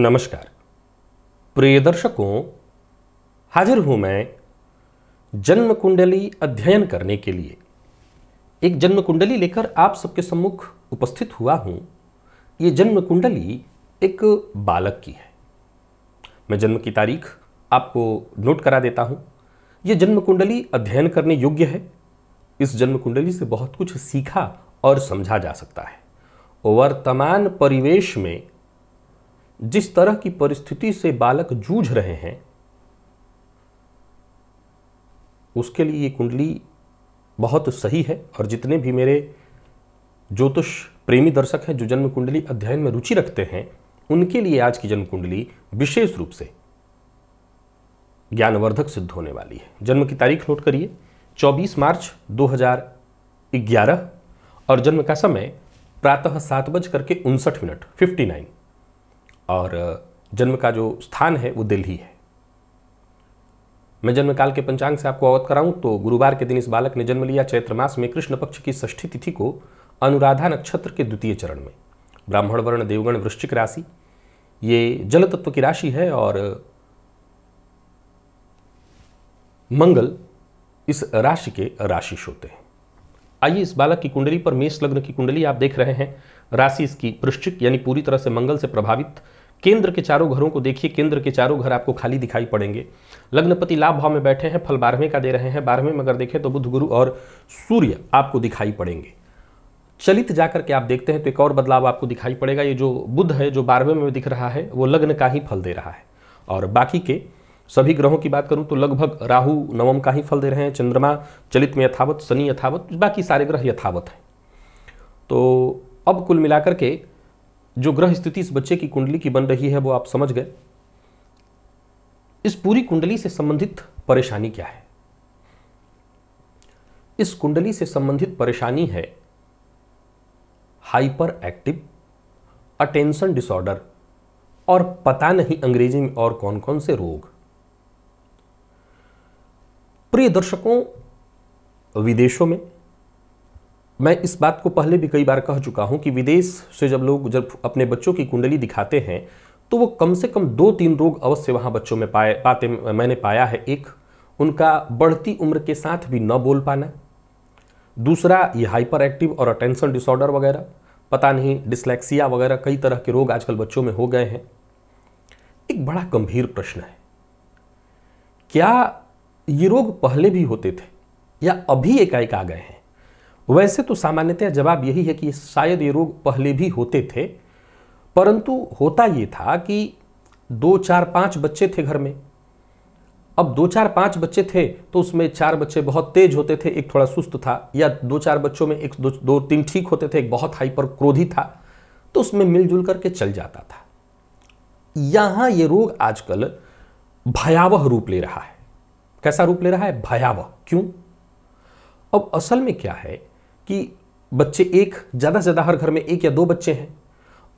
नमस्कार प्रिय दर्शकों हाजिर हूं मैं जन्म कुंडली अध्ययन करने के लिए एक जन्म कुंडली लेकर आप सबके सम्मुख उपस्थित हुआ हूं ये जन्म कुंडली एक बालक की है मैं जन्म की तारीख आपको नोट करा देता हूं ये जन्म कुंडली अध्ययन करने योग्य है इस जन्म कुंडली से बहुत कुछ सीखा और समझा जा सकता है वर्तमान परिवेश में जिस तरह की परिस्थिति से बालक जूझ रहे हैं उसके लिए ये कुंडली बहुत सही है और जितने भी मेरे ज्योतिष प्रेमी दर्शक हैं जो जन्म कुंडली अध्ययन में रुचि रखते हैं उनके लिए आज की जन्म कुंडली विशेष रूप से ज्ञानवर्धक सिद्ध होने वाली है जन्म की तारीख नोट करिए 24 मार्च 2011 और जन्म का समय प्रातः सात बज करके उनसठ मिनट 59 और जन्म का जो स्थान है वो दिल्ली है मैं जन्म काल के पंचांग से आपको अवगत कराऊं तो गुरुवार के दिन इस बालक ने जन्म लिया चैत्र मास में कृष्ण पक्ष की षष्ठी तिथि को अनुराधा नक्षत्र के द्वितीय चरण में ब्राह्मण वर्ण देवगण वृश्चिक राशि ये जल तत्व की राशि है और मंगल इस राशि के राशि होते हैं आइए इस बालक की कुंडली पर मेष लग्न की कुंडली आप देख रहे हैं राशि इसकी वृश्चिक यानी पूरी तरह से मंगल से प्रभावित केंद्र के चारों घरों को देखिए केंद्र के चारों घर आपको खाली दिखाई पड़ेंगे लग्नपति लाभ भाव में बैठे हैं फल बारहवें का दे रहे हैं बारहवें में अगर देखें तो बुध गुरु और सूर्य आपको दिखाई पड़ेंगे चलित जाकर के आप देखते हैं तो एक और बदलाव आपको दिखाई पड़ेगा ये जो बुध है जो बारहवें में दिख रहा है वो लग्न का ही फल दे रहा है और बाकी के सभी ग्रहों की बात करूं तो लगभग राहु नवम का ही फल दे रहे हैं चंद्रमा चलित में यथावत शनि यथावत बाकी सारे ग्रह यथावत हैं तो अब कुल मिलाकर के जो ग्रह स्थिति इस बच्चे की कुंडली की बन रही है वो आप समझ गए इस पूरी कुंडली से संबंधित परेशानी क्या है इस कुंडली से संबंधित परेशानी है हाइपर एक्टिव अटेंशन डिसऑर्डर और पता नहीं अंग्रेजी में और कौन कौन से रोग प्रिय दर्शकों विदेशों में मैं इस बात को पहले भी कई बार कह चुका हूँ कि विदेश से जब लोग जब अपने बच्चों की कुंडली दिखाते हैं तो वो कम से कम दो तीन रोग अवश्य वहाँ बच्चों में पाए पाते मैंने पाया है एक उनका बढ़ती उम्र के साथ भी न बोल पाना दूसरा ये हाइपर एक्टिव और अटेंशन डिसऑर्डर वगैरह पता नहीं डिसलेक्सिया वगैरह कई तरह के रोग आजकल बच्चों में हो गए हैं एक बड़ा गंभीर प्रश्न है क्या ये रोग पहले भी होते थे या अभी एकाएक आ गए हैं वैसे तो सामान्यतः जवाब यही है कि शायद ये रोग पहले भी होते थे परंतु होता ये था कि दो चार पाँच बच्चे थे घर में अब दो चार पाँच बच्चे थे तो उसमें चार बच्चे बहुत तेज होते थे एक थोड़ा सुस्त था या दो चार बच्चों में एक दो, दो तीन ठीक होते थे एक बहुत हाइपर क्रोधी था तो उसमें मिलजुल करके चल जाता था यहाँ ये रोग आजकल भयावह रूप ले रहा है कैसा रूप ले रहा है भयावह क्यों अब असल में क्या है कि बच्चे एक ज़्यादा से ज़्यादा हर घर में एक या दो बच्चे हैं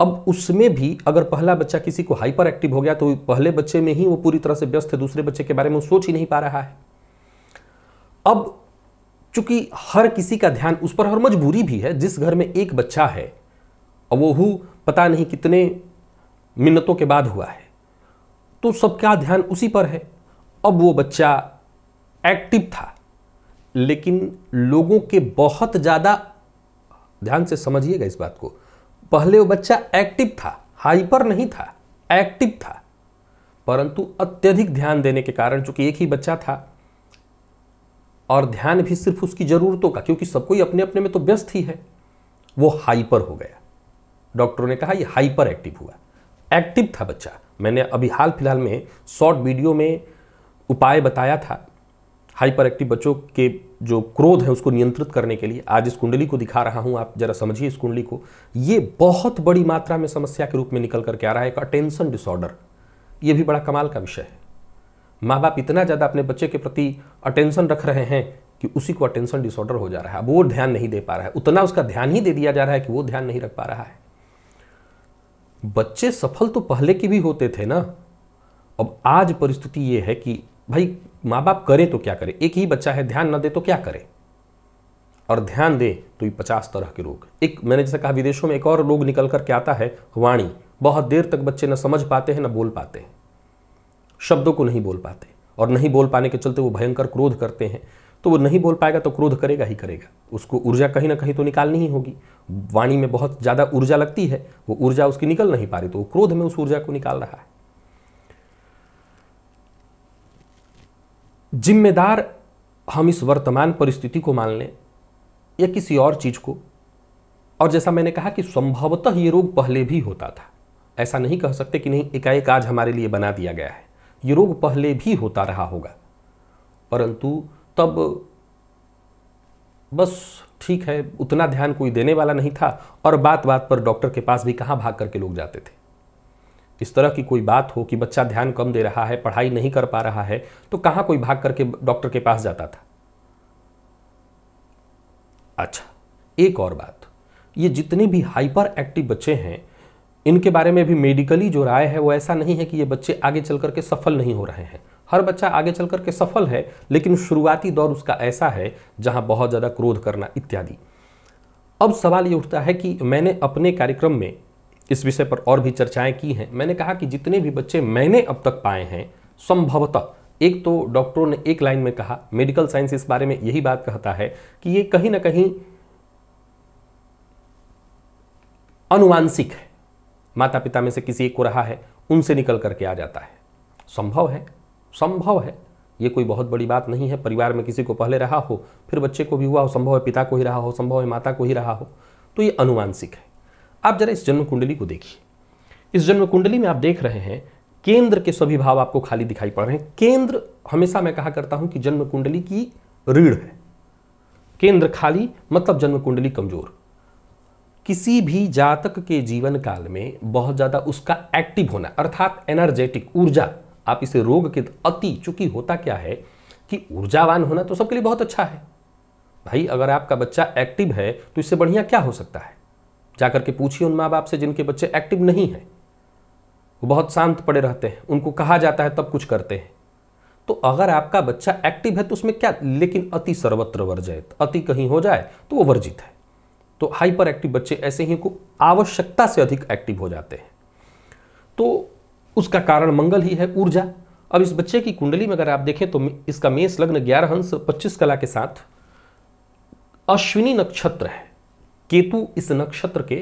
अब उसमें भी अगर पहला बच्चा किसी को हाइपर एक्टिव हो गया तो पहले बच्चे में ही वो पूरी तरह से व्यस्त है दूसरे बच्चे के बारे में सोच ही नहीं पा रहा है अब चूंकि हर किसी का ध्यान उस पर हर मजबूरी भी है जिस घर में एक बच्चा है वो हु पता नहीं कितने मिन्नतों के बाद हुआ है तो सबका ध्यान उसी पर है अब वो बच्चा एक्टिव था लेकिन लोगों के बहुत ज़्यादा ध्यान से समझिएगा इस बात को पहले वो बच्चा एक्टिव था हाइपर नहीं था एक्टिव था परंतु अत्यधिक ध्यान देने के कारण चूंकि एक ही बच्चा था और ध्यान भी सिर्फ उसकी ज़रूरतों का क्योंकि सब कोई अपने अपने में तो व्यस्त ही है वो हाइपर हो गया डॉक्टरों ने कहा ये हाइपर एक्टिव हुआ एक्टिव था बच्चा मैंने अभी हाल फिलहाल में शॉर्ट वीडियो में उपाय बताया था हाइपर एक्टिव बच्चों के जो क्रोध है उसको नियंत्रित करने के लिए आज इस कुंडली को दिखा रहा हूं आप जरा समझिए इस कुंडली को ये बहुत बड़ी मात्रा में समस्या के रूप में निकल करके आ रहा है एक अटेंशन डिसऑर्डर ये भी बड़ा कमाल का विषय है माँ बाप इतना ज़्यादा अपने बच्चे के प्रति अटेंशन रख रहे हैं कि उसी को अटेंशन डिसऑर्डर हो जा रहा है अब वो ध्यान नहीं दे पा रहा है उतना उसका ध्यान ही दे दिया जा रहा है कि वो ध्यान नहीं रख पा रहा है बच्चे सफल तो पहले के भी होते थे ना अब आज परिस्थिति ये है कि भाई माँ बाप करे तो क्या करे एक ही बच्चा है ध्यान न दे तो क्या करे और ध्यान दे तो ये पचास तरह के रोग एक मैंने जैसे कहा विदेशों में एक और रोग निकल कर के आता है वाणी बहुत देर तक बच्चे न समझ पाते हैं न बोल पाते हैं शब्दों को नहीं बोल पाते और नहीं बोल पाने के चलते वो भयंकर क्रोध करते हैं तो वो नहीं बोल पाएगा तो क्रोध करेगा ही करेगा उसको ऊर्जा कहीं ना कहीं तो निकालनी ही होगी वाणी में बहुत ज़्यादा ऊर्जा लगती है वो ऊर्जा उसकी निकल नहीं पा रही तो वो क्रोध में उस ऊर्जा को निकाल रहा है जिम्मेदार हम इस वर्तमान परिस्थिति को मान लें या किसी और चीज़ को और जैसा मैंने कहा कि संभवतः ये रोग पहले भी होता था ऐसा नहीं कह सकते कि नहीं एकाएक आज हमारे लिए बना दिया गया है ये रोग पहले भी होता रहा होगा परंतु तब बस ठीक है उतना ध्यान कोई देने वाला नहीं था और बात बात पर डॉक्टर के पास भी कहाँ भाग करके लोग जाते थे इस तरह की कोई बात हो कि बच्चा ध्यान कम दे रहा है पढ़ाई नहीं कर पा रहा है तो कहाँ कोई भाग करके डॉक्टर के पास जाता था अच्छा एक और बात ये जितने भी हाइपर एक्टिव बच्चे हैं इनके बारे में भी मेडिकली जो राय है वो ऐसा नहीं है कि ये बच्चे आगे चल करके सफल नहीं हो रहे हैं हर बच्चा आगे चल करके सफल है लेकिन शुरुआती दौर उसका ऐसा है जहाँ बहुत ज़्यादा क्रोध करना इत्यादि अब सवाल ये उठता है कि मैंने अपने कार्यक्रम में इस विषय पर और भी चर्चाएं की हैं मैंने कहा कि जितने भी बच्चे मैंने अब तक पाए हैं संभवतः एक तो डॉक्टरों ने एक लाइन में कहा मेडिकल साइंस इस बारे में यही बात कहता है कि ये कहीं ना कहीं अनुवांशिक है माता पिता में से किसी एक को रहा है उनसे निकल करके आ जाता है संभव है संभव है ये कोई बहुत बड़ी बात नहीं है परिवार में किसी को पहले रहा हो फिर बच्चे को भी हुआ हो संभव है पिता को ही रहा हो संभव है माता को ही रहा हो तो ये अनुवांशिक है आप जरा इस जन्म कुंडली को देखिए इस जन्म कुंडली में आप देख रहे हैं केंद्र के सभी भाव आपको खाली दिखाई पड़ रहे हैं केंद्र हमेशा मैं कहा करता हूं कि जन्म कुंडली की रीढ़ है केंद्र खाली मतलब जन्म कुंडली कमजोर किसी भी जातक के जीवन काल में बहुत ज़्यादा उसका एक्टिव होना अर्थात एनर्जेटिक ऊर्जा आप इसे रोग के अति चूंकि होता क्या है कि ऊर्जावान होना तो सबके लिए बहुत अच्छा है भाई अगर आपका बच्चा एक्टिव है तो इससे बढ़िया क्या हो सकता है जाकर के पूछिए उन माँ बाप से जिनके बच्चे एक्टिव नहीं हैं वो बहुत शांत पड़े रहते हैं उनको कहा जाता है तब कुछ करते हैं तो अगर आपका बच्चा एक्टिव है तो उसमें क्या लेकिन अति सर्वत्र वर्जित अति कहीं हो जाए तो वो वर्जित है तो हाइपर एक्टिव बच्चे ऐसे ही को आवश्यकता से अधिक एक्टिव हो जाते हैं तो उसका कारण मंगल ही है ऊर्जा अब इस बच्चे की कुंडली में अगर आप देखें तो इसका मेष लग्न ग्यारह अंश पच्चीस कला के साथ अश्विनी नक्षत्र है केतु इस नक्षत्र के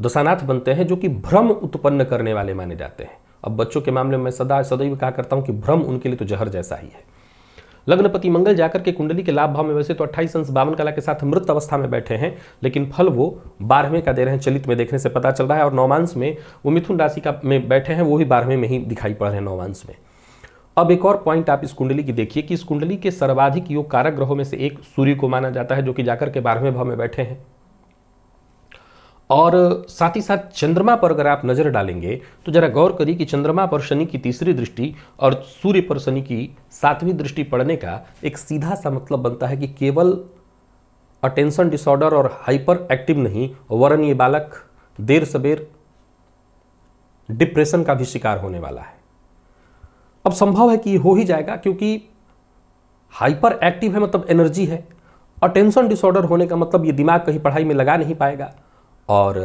दशानाथ बनते हैं जो कि भ्रम उत्पन्न करने वाले माने जाते हैं अब बच्चों के मामले में सदा सदैव कहा करता हूं कि भ्रम उनके लिए तो जहर जैसा ही है लग्नपति मंगल जाकर के कुंडली के लाभ भाव में वैसे तो अट्ठाईस अंश बावन कला के साथ मृत अवस्था में बैठे हैं लेकिन फल वो बारहवें का दे रहे हैं चलित में देखने से पता चल रहा है और नौमांश में वो मिथुन राशि का में बैठे हैं वो भी बारहवें में ही दिखाई पड़ रहे हैं नौमांश में अब एक और पॉइंट आप इस कुंडली की देखिए कि इस कुंडली के सर्वाधिक योग कारक ग्रहों में से एक सूर्य को माना जाता है जो कि जाकर के बारहवें भाव में बैठे हैं और साथ ही साथ चंद्रमा पर अगर आप नज़र डालेंगे तो जरा गौर करिए कि चंद्रमा पर शनि की तीसरी दृष्टि और सूर्य पर शनि की सातवीं दृष्टि पड़ने का एक सीधा सा मतलब बनता है कि केवल अटेंशन डिसऑर्डर और हाइपर एक्टिव नहीं वरन ये बालक देर सबेर डिप्रेशन का भी शिकार होने वाला है अब संभव है कि हो ही जाएगा क्योंकि हाइपर एक्टिव है मतलब एनर्जी है और टेंशन डिसऑर्डर होने का मतलब ये दिमाग कहीं पढ़ाई में लगा नहीं पाएगा और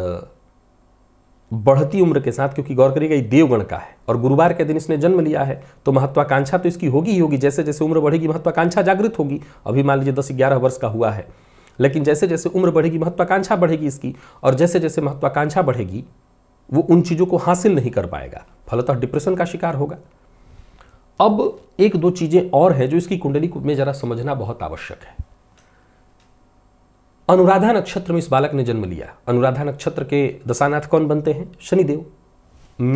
बढ़ती उम्र के साथ क्योंकि गौर करिएगा ये देवगण का है और गुरुवार के दिन इसने जन्म लिया है तो महत्वाकांक्षा तो इसकी होगी ही होगी जैसे जैसे उम्र बढ़ेगी महत्वाकांक्षा जागृत होगी अभी मान लीजिए दस ग्यारह वर्ष का हुआ है लेकिन जैसे जैसे उम्र बढ़ेगी महत्वाकांक्षा बढ़ेगी इसकी और जैसे जैसे महत्वाकांक्षा बढ़ेगी वो उन चीज़ों को हासिल नहीं कर पाएगा फलतः डिप्रेशन का शिकार होगा अब एक दो चीजें और हैं जो इसकी कुंडली में जरा समझना बहुत आवश्यक है अनुराधा नक्षत्र में इस बालक ने जन्म लिया अनुराधा नक्षत्र के दशानाथ कौन बनते हैं शनिदेव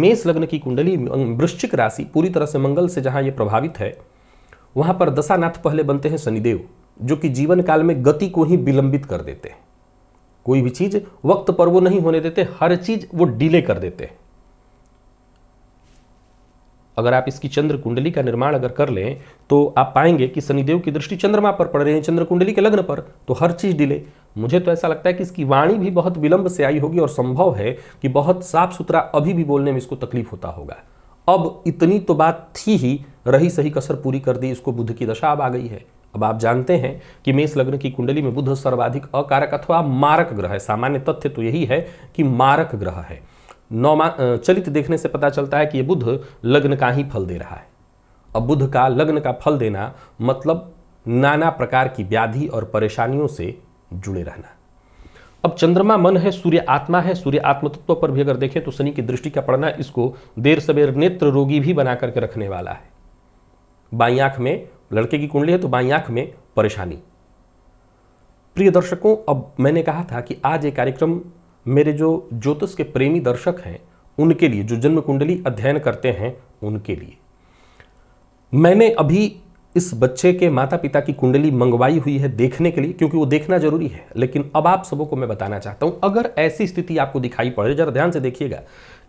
मेष लग्न की कुंडली वृश्चिक राशि पूरी तरह से मंगल से जहां ये प्रभावित है वहां पर दशानाथ पहले बनते हैं शनिदेव जो कि जीवन काल में गति को ही विलंबित कर देते हैं कोई भी चीज वक्त पर वो नहीं होने देते हर चीज वो डिले कर देते हैं अगर आप इसकी चंद्र कुंडली का निर्माण अगर कर लें तो आप पाएंगे कि शनिदेव की दृष्टि चंद्रमा पर पड़ रही है चंद्र कुंडली के लग्न पर तो हर चीज़ डिले मुझे तो ऐसा लगता है कि इसकी वाणी भी बहुत विलंब से आई होगी और संभव है कि बहुत साफ सुथरा अभी भी बोलने में इसको तकलीफ होता होगा अब इतनी तो बात थी ही रही सही कसर पूरी कर दी इसको बुद्ध की दशा अब आ गई है अब आप जानते हैं कि मेष लग्न की कुंडली में बुध सर्वाधिक अकारक अथवा मारक ग्रह है सामान्य तथ्य तो यही है कि मारक ग्रह है नौमा चलित देखने से पता चलता है कि ये बुध लग्न का ही फल दे रहा है अब बुध का लग्न का फल देना मतलब नाना प्रकार की व्याधि और परेशानियों से जुड़े रहना अब चंद्रमा मन है सूर्य आत्मा है सूर्य आत्म तत्व पर भी अगर देखें तो शनि की दृष्टि का पड़ना इसको देर सवेर नेत्र रोगी भी बना करके रखने वाला है बाई आंख में लड़के की कुंडली है तो बाई आंख में परेशानी प्रिय दर्शकों अब मैंने कहा था कि आज ये कार्यक्रम मेरे जो ज्योतिष के प्रेमी दर्शक हैं उनके लिए जो जन्म कुंडली अध्ययन करते हैं उनके लिए मैंने अभी इस बच्चे के माता पिता की कुंडली मंगवाई हुई है देखने के लिए क्योंकि वो देखना जरूरी है लेकिन अब आप को मैं बताना चाहता हूं अगर ऐसी स्थिति आपको दिखाई पड़े जरा ध्यान से देखिएगा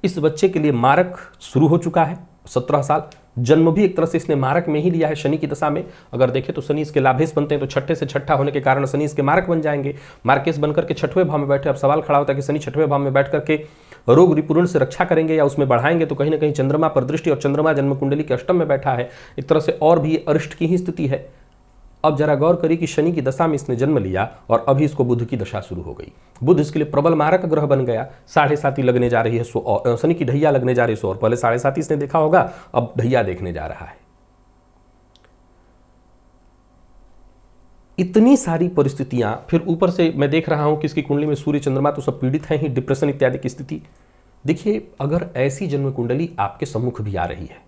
इस बच्चे के लिए मारक शुरू हो चुका है सत्रह साल जन्म भी एक तरह से इसने मारक में ही लिया है शनि की दशा में अगर देखें तो शनि इसके लाभेश बनते हैं तो छठे से छठा होने के कारण शनि इसके मारक बन जाएंगे मार्केस बनकर के छठवें भाव में बैठे अब सवाल खड़ा होता है कि शनि छठवें भाव में बैठ करके रोग रिपूर्ण से रक्षा करेंगे या उसमें बढ़ाएंगे तो कहीं ना कहीं चंद्रमा पर दृष्टि और चंद्रमा जन्म कुंडली के अष्टम में बैठा है एक तरह से और भी अरिष्ट की ही स्थिति है अब जरा गौर करिए कि शनि की दशा में इसने जन्म लिया और अभी इसको बुध की दशा शुरू हो गई बुध इसके लिए प्रबल मारक ग्रह बन गया साढ़े साथी लगने जा रही है सो और शनि की ढैया लगने जा रही है सो और पहले साढ़े साथी इसने देखा होगा अब ढैया देखने जा रहा है इतनी सारी परिस्थितियां फिर ऊपर से मैं देख रहा हूं कि इसकी कुंडली में सूर्य चंद्रमा तो सब पीड़ित हैं ही डिप्रेशन इत्यादि की स्थिति देखिए अगर ऐसी जन्म कुंडली आपके सम्मुख भी आ रही है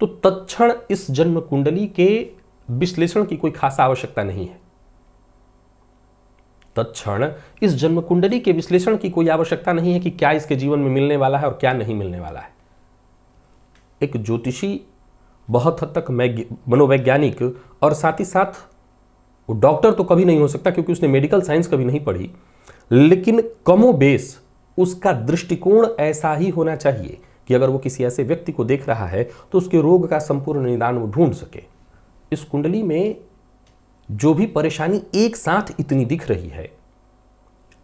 तो तत्ण इस जन्म कुंडली के विश्लेषण की कोई खास आवश्यकता नहीं है तत्ण इस जन्म कुंडली के विश्लेषण की कोई आवश्यकता नहीं है कि क्या इसके जीवन में मिलने वाला है और क्या नहीं मिलने वाला है एक ज्योतिषी बहुत हद तक मनोवैज्ञानिक और साथ ही साथ डॉक्टर तो कभी नहीं हो सकता क्योंकि उसने मेडिकल साइंस कभी नहीं पढ़ी लेकिन कमो बेस उसका दृष्टिकोण ऐसा ही होना चाहिए कि अगर वो किसी ऐसे व्यक्ति को देख रहा है तो उसके रोग का संपूर्ण निदान वो ढूंढ सके इस कुंडली में जो भी परेशानी एक साथ इतनी दिख रही है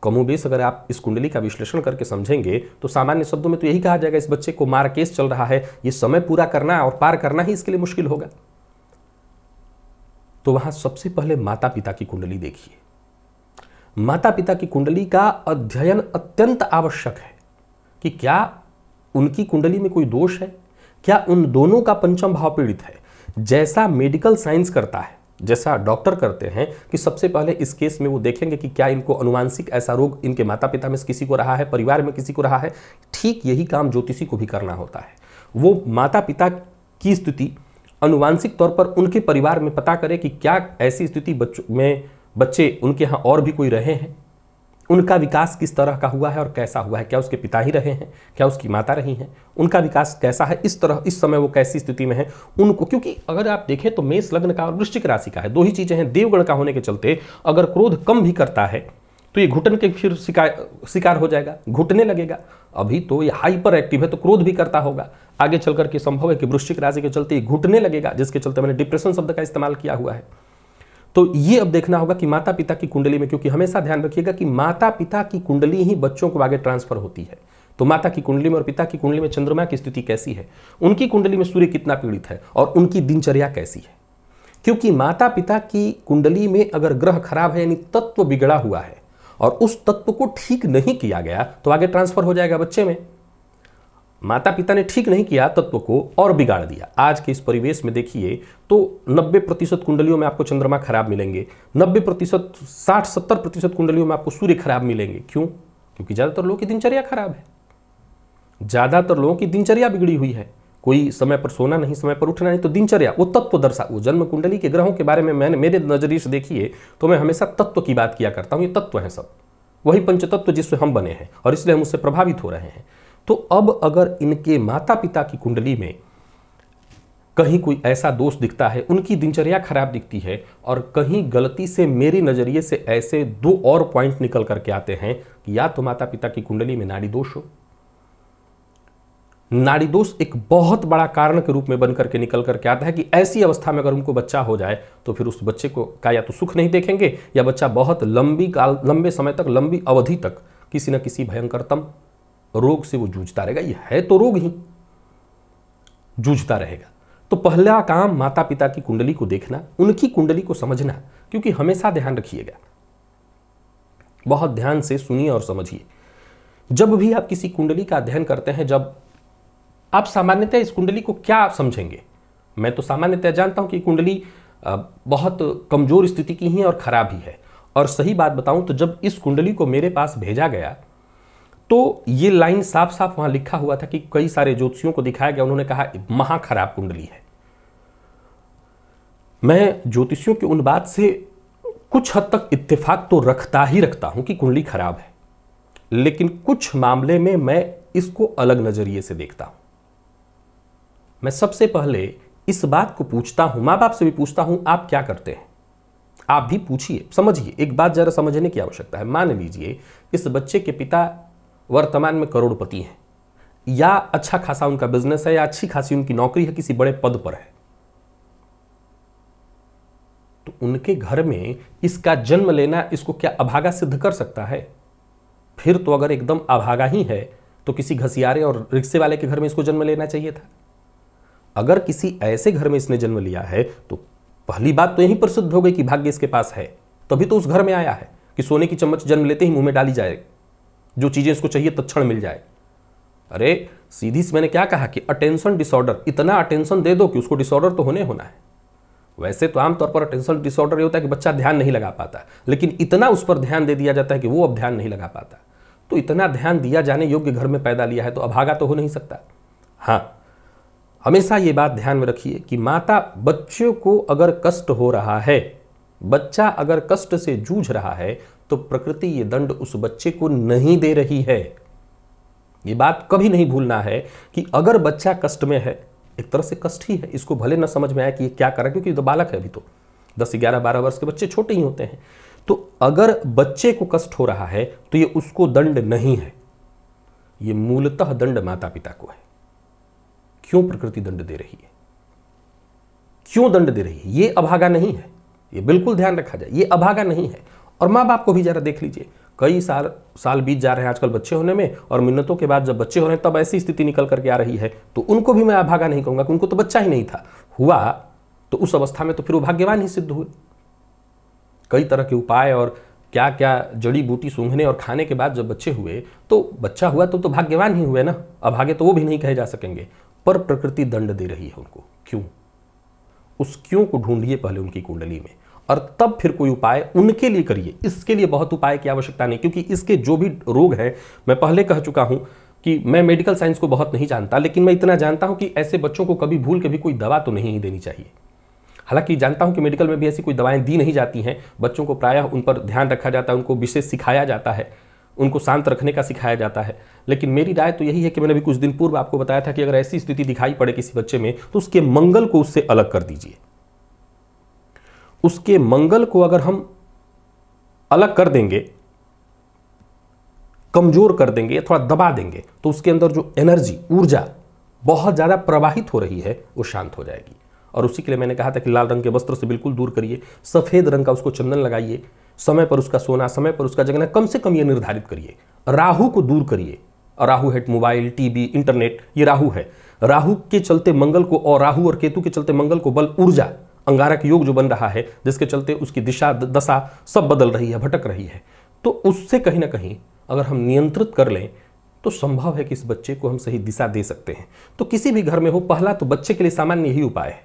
कमोबेश अगर आप इस कुंडली का विश्लेषण करके समझेंगे तो सामान्य शब्दों में तो यही कहा जाएगा इस बच्चे को मार केस चल रहा है ये समय पूरा करना और पार करना ही इसके लिए मुश्किल होगा तो वहां सबसे पहले माता पिता की कुंडली देखिए माता पिता की कुंडली का अध्ययन अत्यंत आवश्यक है कि क्या उनकी कुंडली में कोई दोष है क्या उन दोनों का पंचम भाव पीड़ित है जैसा मेडिकल साइंस करता है जैसा डॉक्टर करते हैं कि सबसे पहले इस केस में वो देखेंगे कि क्या इनको अनुवांशिक ऐसा रोग इनके माता पिता में किसी को रहा है परिवार में किसी को रहा है ठीक यही काम ज्योतिषी को भी करना होता है वो माता पिता की स्थिति अनुवांशिक तौर पर उनके परिवार में पता करें कि क्या ऐसी स्थिति बच्चों में बच्चे उनके यहाँ और भी कोई रहे हैं उनका विकास किस तरह का हुआ है और कैसा हुआ है क्या उसके पिता ही रहे हैं क्या उसकी माता रही हैं उनका विकास कैसा है इस तरह इस समय वो कैसी स्थिति में है उनको क्योंकि अगर आप देखें तो मेष लग्न का और वृश्चिक राशि का है दो ही चीज़ें हैं देवगण का होने के चलते अगर क्रोध कम भी करता है तो ये घुटन के फिर शिकार शिकार हो जाएगा घुटने लगेगा अभी तो ये हाइपर एक्टिव है तो क्रोध भी करता होगा आगे चल करके संभव है कि वृश्चिक राशि के चलते ये घुटने लगेगा जिसके चलते मैंने डिप्रेशन शब्द का इस्तेमाल किया हुआ है तो ये अब देखना होगा कि माता पिता की कुंडली में क्योंकि हमेशा ध्यान रखिएगा कि माता पिता की कुंडली ही बच्चों को आगे ट्रांसफर होती है तो माता की कुंडली में और पिता की कुंडली में चंद्रमा की स्थिति कैसी है उनकी कुंडली में सूर्य कितना पीड़ित है और उनकी दिनचर्या कैसी है क्योंकि माता पिता की कुंडली में अगर ग्रह खराब है यानी तत्व बिगड़ा हुआ है और उस तत्व को ठीक नहीं किया गया तो आगे ट्रांसफर हो जाएगा बच्चे में माता पिता ने ठीक नहीं किया तत्व को और बिगाड़ दिया आज के इस परिवेश में देखिए तो 90 प्रतिशत कुंडलियों में आपको चंद्रमा खराब मिलेंगे 90 प्रतिशत साठ सत्तर प्रतिशत कुंडलियों में आपको सूर्य खराब मिलेंगे क्यों क्योंकि ज़्यादातर लोगों की दिनचर्या खराब है ज़्यादातर लोगों की दिनचर्या बिगड़ी हुई है कोई समय पर सोना नहीं समय पर उठना नहीं तो दिनचर्या वो तत्व दर्शा वो जन्म कुंडली के ग्रहों के बारे में मैंने मेरे नजरिए से देखिए तो मैं हमेशा तत्व की बात किया करता हूँ ये तत्व हैं सब वही पंचतत्व जिससे हम बने हैं और इसलिए हम उससे प्रभावित हो रहे हैं तो अब अगर इनके माता पिता की कुंडली में कहीं कोई ऐसा दोष दिखता है उनकी दिनचर्या खराब दिखती है और कहीं गलती से मेरे नज़रिए से ऐसे दो और पॉइंट निकल करके आते हैं कि या तो माता पिता की कुंडली में नाड़ी दोष हो नाड़ी दोष एक बहुत बड़ा कारण के रूप में बन करके निकल करके आता है कि ऐसी अवस्था में अगर उनको बच्चा हो जाए तो फिर उस बच्चे को का या तो सुख नहीं देखेंगे या बच्चा बहुत लंबी काल लंबे समय तक लंबी अवधि तक किसी न किसी भयंकरतम रोग से वो जूझता रहेगा ये है तो रोग ही जूझता रहेगा तो पहला काम माता पिता की कुंडली को देखना उनकी कुंडली को समझना क्योंकि हमेशा ध्यान रखिएगा बहुत ध्यान से सुनिए और समझिए जब भी आप किसी कुंडली का अध्ययन करते हैं जब आप सामान्यतः इस कुंडली को क्या समझेंगे मैं तो सामान्यतः जानता हूं कि कुंडली बहुत कमजोर स्थिति की ही और खराब ही है और सही बात बताऊं तो जब इस कुंडली को मेरे पास भेजा गया तो ये लाइन साफ साफ वहां लिखा हुआ था कि कई सारे ज्योतिषियों को दिखाया गया उन्होंने कहा महाखराब कुंडली है मैं ज्योतिषियों की उन बात से कुछ हद तक इत्तेफाक तो रखता ही रखता हूं कि कुंडली खराब है लेकिन कुछ मामले में मैं इसको अलग नजरिए से देखता हूं मैं सबसे पहले इस बात को पूछता हूं मां बाप से भी पूछता हूं आप क्या करते हैं आप भी पूछिए समझिए एक बात जरा समझने की आवश्यकता है मान लीजिए इस बच्चे के पिता वर्तमान में करोड़पति हैं या अच्छा खासा उनका बिजनेस है या अच्छी खासी उनकी नौकरी है किसी बड़े पद पर है तो उनके घर में इसका जन्म लेना इसको क्या अभागा सिद्ध कर सकता है फिर तो अगर एकदम अभागा ही है तो किसी घसियारे और रिक्शे वाले के घर में इसको जन्म लेना चाहिए था अगर किसी ऐसे घर में इसने जन्म लिया है तो पहली बात तो यहीं पर सिद्ध हो गई कि भाग्य इसके पास है तभी तो उस घर में आया है कि सोने की चम्मच जन्म लेते ही मुंह में डाली जाए जो चीज़ें उसको चाहिए तत्क्षण मिल जाए अरे सीधी से मैंने क्या कहा कि अटेंशन डिसऑर्डर इतना अटेंशन दे दो कि उसको डिसऑर्डर तो होने होना है वैसे तो आमतौर पर अटेंशन डिसऑर्डर ये होता है कि बच्चा ध्यान नहीं लगा पाता लेकिन इतना उस पर ध्यान दे दिया जाता है कि वो अब ध्यान नहीं लगा पाता तो इतना ध्यान दिया जाने योग्य घर में पैदा लिया है तो अभागा तो हो नहीं सकता हाँ हमेशा ये बात ध्यान में रखिए कि माता बच्चे को अगर कष्ट हो रहा है बच्चा अगर कष्ट से जूझ रहा है तो प्रकृति ये दंड उस बच्चे को नहीं दे रही है ये बात कभी नहीं भूलना है कि अगर बच्चा कष्ट में है एक तरह से कष्ट ही है इसको भले ना समझ में आए कि ये क्या करा क्योंकि तो बालक है अभी तो दस ग्यारह बारह वर्ष के बच्चे छोटे ही होते हैं तो अगर बच्चे को कष्ट हो रहा है तो ये उसको दंड नहीं है ये मूलतः दंड माता पिता को है क्यों प्रकृति दंड दे रही है क्यों दंड दे रही है ये अभागा नहीं है ये बिल्कुल ध्यान रखा जाए ये अभागा नहीं है और माँ बाप को भी ज़रा देख लीजिए कई साल साल बीत जा रहे हैं आजकल बच्चे होने में और मिन्नतों के बाद जब बच्चे हो रहे हैं तब ऐसी स्थिति निकल करके आ रही है तो उनको भी मैं अभागा नहीं कहूँगा उनको तो बच्चा ही नहीं था हुआ तो उस अवस्था में तो फिर वो भाग्यवान ही सिद्ध हुए कई तरह के उपाय और क्या क्या जड़ी बूटी सूंघने और खाने के बाद जब बच्चे हुए तो बच्चा हुआ तो तो भाग्यवान ही हुए ना अभागे तो वो भी नहीं कहे जा सकेंगे पर प्रकृति दंड दे रही है उनको क्यों उस क्यों को ढूंढिए पहले उनकी कुंडली में और तब फिर कोई उपाय उनके लिए करिए इसके लिए बहुत उपाय की आवश्यकता नहीं क्योंकि इसके जो भी रोग हैं मैं पहले कह चुका हूँ कि मैं मेडिकल साइंस को बहुत नहीं जानता लेकिन मैं इतना जानता हूँ कि ऐसे बच्चों को कभी भूल के भी कोई दवा तो नहीं देनी चाहिए हालांकि जानता हूं कि मेडिकल में भी ऐसी कोई दवाएं दी नहीं जाती हैं बच्चों को प्रायः उन पर ध्यान रखा जाता है उनको विशेष सिखाया जाता है उनको शांत रखने का सिखाया जाता है लेकिन मेरी राय तो यही है कि मैंने अभी कुछ दिन पूर्व आपको बताया था कि अगर ऐसी स्थिति दिखाई पड़े किसी बच्चे में तो उसके मंगल को उससे अलग कर दीजिए उसके मंगल को अगर हम अलग कर देंगे कमज़ोर कर देंगे या थोड़ा दबा देंगे तो उसके अंदर जो एनर्जी ऊर्जा बहुत ज़्यादा प्रवाहित हो रही है वो शांत हो जाएगी और उसी के लिए मैंने कहा था कि लाल रंग के वस्त्र से बिल्कुल दूर करिए सफ़ेद रंग का उसको चंदन लगाइए समय पर उसका सोना समय पर उसका जगना कम से कम ये निर्धारित करिए राहु को दूर करिए Rahu Rahu mobile TV internet ये राहु है राहु के चलते मंगल को और राहु और केतु के चलते मंगल को बल ऊर्जा अंगारक योग जो बन रहा है जिसके चलते उसकी दिशा दशा सब बदल रही है भटक रही है तो उससे कहीं ना कहीं अगर हम नियंत्रित कर लें तो संभव है कि इस बच्चे को हम सही दिशा दे सकते हैं तो किसी भी घर में हो पहला तो बच्चे के लिए सामान्य यही उपाय है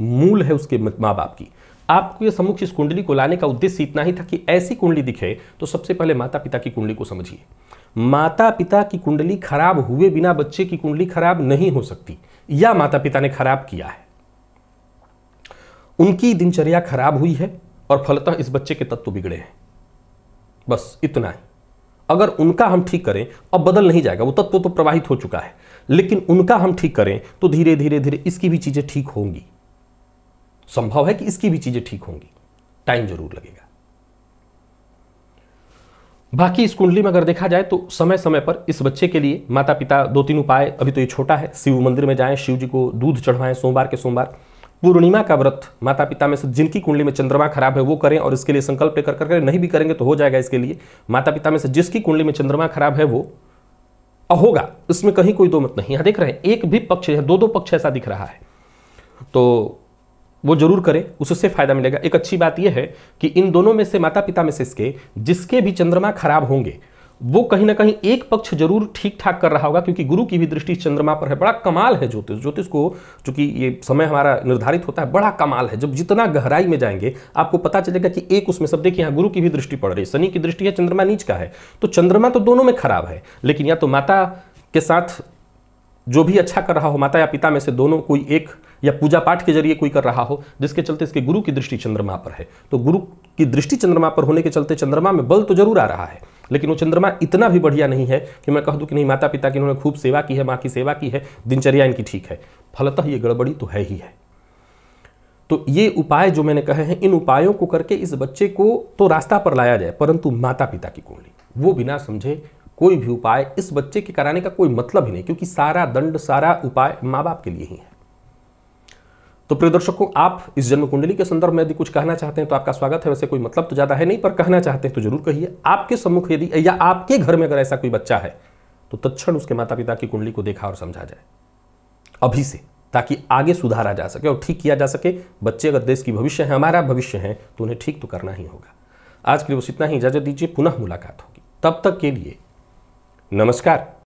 मूल है उसके माँ बाप की आपको यह समुक्ष इस कुंडली को लाने का उद्देश्य इतना ही था कि ऐसी कुंडली दिखे तो सबसे पहले माता पिता की कुंडली को समझिए माता पिता की कुंडली खराब हुए बिना बच्चे की कुंडली खराब नहीं हो सकती या माता पिता ने खराब किया है उनकी दिनचर्या खराब हुई है और फलतः इस बच्चे के तत्व बिगड़े हैं बस इतना है अगर उनका हम ठीक करें अब बदल नहीं जाएगा वो तत्व तो प्रवाहित हो चुका है लेकिन उनका हम ठीक करें तो धीरे धीरे धीरे इसकी भी चीज़ें ठीक होंगी संभव है कि इसकी भी चीज़ें ठीक होंगी टाइम जरूर लगेगा बाकी इस कुंडली में अगर देखा जाए तो समय समय पर इस बच्चे के लिए माता पिता दो तीन उपाय अभी तो ये छोटा है शिव मंदिर में जाएं शिव जी को दूध चढ़वाएं सोमवार के सोमवार पूर्णिमा का व्रत माता पिता में से जिनकी कुंडली में चंद्रमा खराब है वो करें और इसके लिए संकल्प लेकर कर करें नहीं भी करेंगे तो हो जाएगा इसके लिए माता पिता में से जिसकी कुंडली में चंद्रमा खराब है वो होगा इसमें कहीं कोई दो मत नहीं यहाँ देख रहे हैं एक भी पक्ष है दो दो पक्ष ऐसा दिख रहा है तो वो जरूर करें उससे फायदा मिलेगा एक अच्छी बात यह है कि इन दोनों में से माता पिता में से इसके जिसके भी चंद्रमा खराब होंगे वो कहीं ना कहीं एक पक्ष जरूर ठीक ठाक कर रहा होगा क्योंकि गुरु की भी दृष्टि चंद्रमा पर है बड़ा कमाल है ज्योतिष ज्योतिष को चूंकि ये समय हमारा निर्धारित होता है बड़ा कमाल है जब जितना गहराई में जाएंगे आपको पता चलेगा कि एक उसमें सब देखिए यहाँ गुरु की भी दृष्टि पड़ रही है शनि की दृष्टि है चंद्रमा नीच का है तो चंद्रमा तो दोनों में खराब है लेकिन या तो माता के साथ जो भी अच्छा कर रहा हो माता या पिता में से दोनों कोई एक या पूजा पाठ के जरिए कोई कर रहा हो जिसके चलते इसके गुरु की दृष्टि चंद्रमा पर है तो गुरु की दृष्टि चंद्रमा पर होने के चलते चंद्रमा में बल तो जरूर आ रहा है लेकिन वो चंद्रमा इतना भी बढ़िया नहीं है कि मैं कह दूँ कि नहीं माता पिता की इन्होंने खूब सेवा की है माँ की सेवा की है दिनचर्या इनकी ठीक है फलतः ये गड़बड़ी तो है ही है तो ये उपाय जो मैंने कहे हैं इन उपायों को करके इस बच्चे को तो रास्ता पर लाया जाए परंतु माता पिता की कुंडली वो बिना समझे कोई भी उपाय इस बच्चे के कराने का कोई मतलब ही नहीं क्योंकि सारा दंड सारा उपाय माँ बाप के लिए ही है तो प्रिय दर्शकों आप इस जन्म कुंडली के संदर्भ में यदि कुछ कहना चाहते हैं तो आपका स्वागत है वैसे कोई मतलब तो ज़्यादा है नहीं पर कहना चाहते हैं तो जरूर कहिए आपके सम्मुख यदि या आपके घर में अगर ऐसा कोई बच्चा है तो तत्क्षण उसके माता पिता की कुंडली को देखा और समझा जाए अभी से ताकि आगे सुधारा जा सके और ठीक किया जा सके बच्चे अगर देश की भविष्य है हमारा भविष्य है तो उन्हें ठीक तो करना ही होगा आज के लिए बस इतना ही इजाज़त दीजिए पुनः मुलाकात होगी तब तक के लिए नमस्कार